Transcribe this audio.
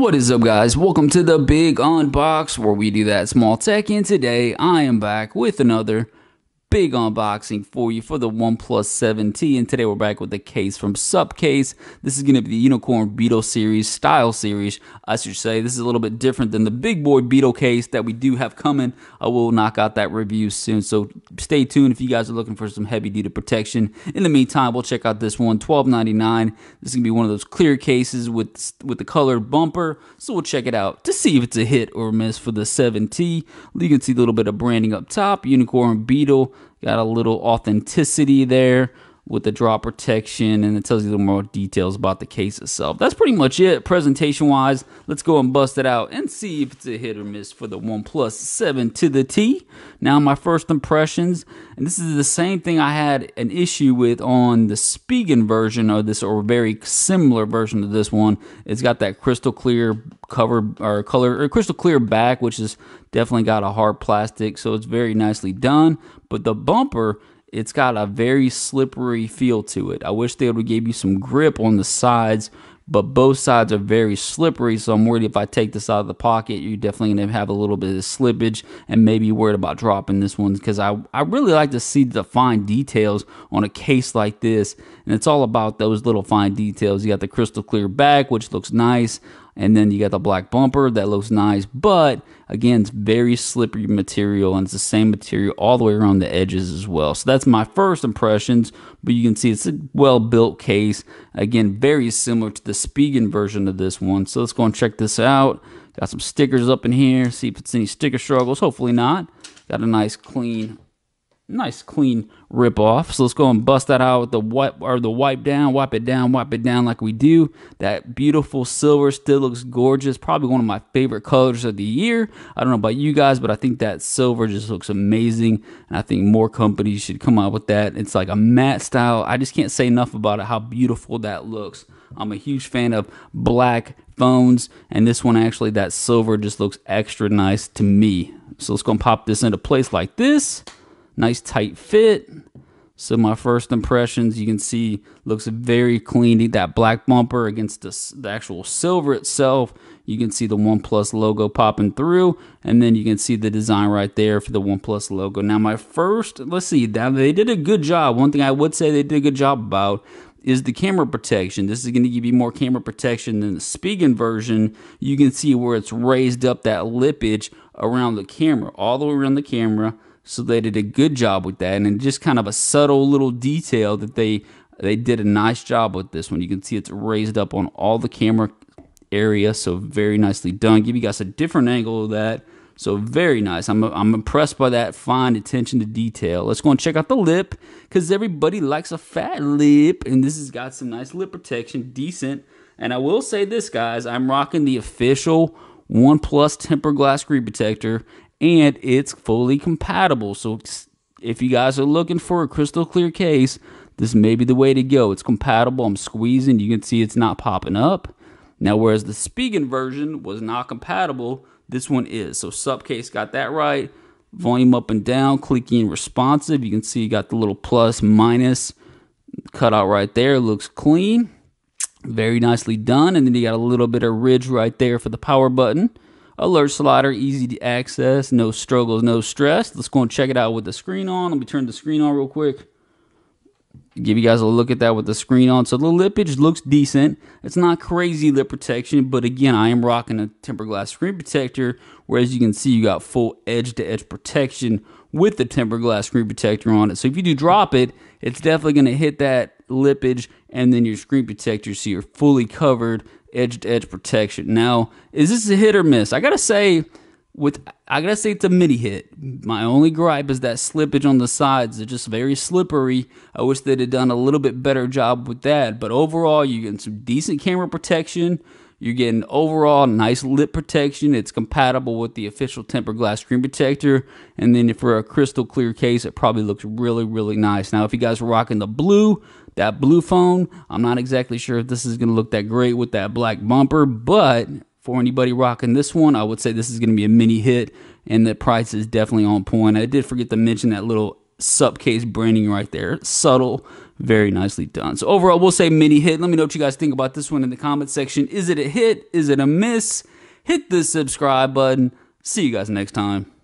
What is up, guys? Welcome to the Big Unbox, where we do that small tech. And today I am back with another big unboxing for you for the OnePlus 7T. And today we're back with the case from Subcase. This is going to be the Unicorn Beetle series, style series, I should say. This is a little bit different than the big boy Beetle case that we do have coming. I will knock out that review soon. So stay tuned if you guys are looking for some heavy duty protection. In the meantime, we'll check out this one, $12.99. This is going to be one of those clear cases with, with the colored bumper. So we'll check it out to see if it's a hit or miss for the 7T. You can see a little bit of branding up top, Unicorn Beetle. Got a little authenticity there with the draw protection, and it tells you a little more details about the case itself. That's pretty much it presentation wise. Let's go and bust it out and see if it's a hit or miss for the OnePlus 7 to the T. Now, my first impressions, and this is the same thing I had an issue with on the Spigen version of this, or very similar version of this one. It's got that crystal clear cover or color or crystal clear back, which is definitely got a hard plastic, so it's very nicely done. But the bumper it's got a very slippery feel to it. I wish they would have gave you some grip on the sides, but both sides are very slippery. So I'm worried if I take this out of the pocket, you're definitely going to have a little bit of slippage and maybe worried about dropping this one because I, I really like to see the fine details on a case like this. And it's all about those little fine details. You got the crystal clear back, which looks nice. And then you got the black bumper that looks nice, but again, it's very slippery material and it's the same material all the way around the edges as well. So that's my first impressions, but you can see it's a well built case. Again, very similar to the Spigen version of this one. So let's go and check this out. Got some stickers up in here, see if it's any sticker struggles. Hopefully not. Got a nice clean Nice clean rip off. So let's go and bust that out with the wipe or the wipe down, wipe it down, wipe it down like we do. That beautiful silver still looks gorgeous. Probably one of my favorite colors of the year. I don't know about you guys, but I think that silver just looks amazing. And I think more companies should come out with that. It's like a matte style. I just can't say enough about it, how beautiful that looks. I'm a huge fan of black phones, and this one actually, that silver just looks extra nice to me. So let's go and pop this into place like this nice tight fit. So my first impressions, you can see, looks very clean. That black bumper against the, the actual silver itself, you can see the OnePlus logo popping through, and then you can see the design right there for the OnePlus logo. Now my first, let's see, they did a good job. One thing I would say they did a good job about is the camera protection. This is going to give you more camera protection than the Spigen version. You can see where it's raised up that lippage around the camera, all the way around the camera. So they did a good job with that, and just kind of a subtle little detail that they they did a nice job with this one. You can see it's raised up on all the camera area, so very nicely done. Give you guys a different angle of that. So very nice. I'm, I'm impressed by that fine attention to detail. Let's go and check out the lip because everybody likes a fat lip, and this has got some nice lip protection, decent. And I will say this, guys, I'm rocking the official OnePlus Tempered Glass Screen Protector, and it's fully compatible. So if you guys are looking for a crystal clear case, this may be the way to go. It's compatible. I'm squeezing. You can see it's not popping up. Now, whereas the Spigen version was not compatible, this one is. So Subcase got that right. Volume up and down, clicky and responsive. You can see you got the little plus minus cutout right there. Looks clean. Very nicely done. And then you got a little bit of ridge right there for the power button. Alert slider, easy to access, no struggles, no stress. Let's go and check it out with the screen on. Let me turn the screen on real quick. Give you guys a look at that with the screen on. So the lippage looks decent. It's not crazy lip protection, but again, I am rocking a tempered glass screen protector. Whereas you can see, you got full edge to edge protection with the tempered glass screen protector on it. So if you do drop it, it's definitely going to hit that lippage and then your screen protector so you're fully covered edge to edge protection. Now, is this a hit or miss? I gotta say, with I gotta say it's a mini hit. My only gripe is that slippage on the sides. are just very slippery. I wish they'd have done a little bit better job with that. But overall, you are getting some decent camera protection. You are getting overall nice lip protection. It's compatible with the official tempered glass screen protector. And then for a crystal clear case, it probably looks really, really nice. Now, if you guys are rocking the blue, that blue phone, I'm not exactly sure if this is going to look that great with that black bumper, but for anybody rocking this one, I would say this is going to be a mini hit and the price is definitely on point. I did forget to mention that little subcase branding right there. Subtle, very nicely done. So overall, we'll say mini hit. Let me know what you guys think about this one in the comment section. Is it a hit? Is it a miss? Hit the subscribe button. See you guys next time.